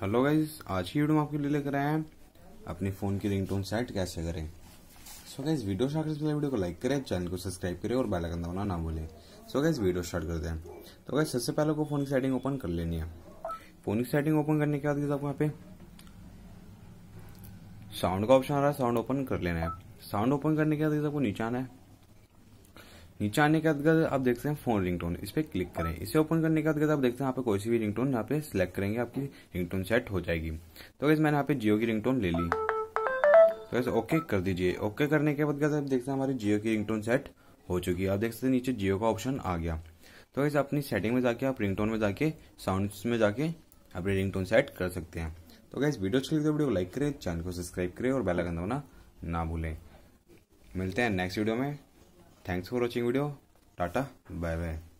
hello guys आज की video में आपके लिए लेकर आए हैं अपने फ़ोन की रिंगटोन सेट कैसे करें सो गाइज वीडियो स्टार्ट करते वीडियो को लाइक करें चैनल को सब्सक्राइब करें और बेल आइकन दबाना ना भूलें सो गाइज वीडियो स्टार्ट करते हैं तो गाइज सबसे पहले को फ़ोन की सेटिंग ओपन कर लेनी है फ़ोन की सेटिंग ओपन करने के बाद आपको यहाँ पे साउंड का ऑप्शन आ रहा है साउंड ओपन कर लेना है साउंड ओपन करने के बाद आपको नीचे आना है नीचे आने के बाद आप देखते हैं फोन रिंगटोन इस पर क्लिक करें इसे ओपन करने के बाद आप देखते हैं यहाँ पे कोई सी भी रिंगटोन यहाँ पे सिलेक्ट करेंगे आपकी रिंगटोन सेट हो जाएगी तो गैस मैंने यहाँ पे जियो की रिंगटोन ले ली तो गैस ओके कर दीजिए ओके करने के बाद आप देखते हैं हमारी जियो की टोन सेट हो चुकी है आप देख सकते हैं नीचे जियो का ऑप्शन आ गया तो गैस अपनी सेटिंग में जाके आप रिंग में जाके साउंड में जाके अपनी रिंग सेट कर सकते हैं तो गैस वीडियो अच्छी लगती है वीडियो तो को लाइक करें चैनल को सब्सक्राइब करें और बेलाइकन दबाना ना भूलें मिलते हैं नेक्स्ट वीडियो में thanks for watching video tata bye bye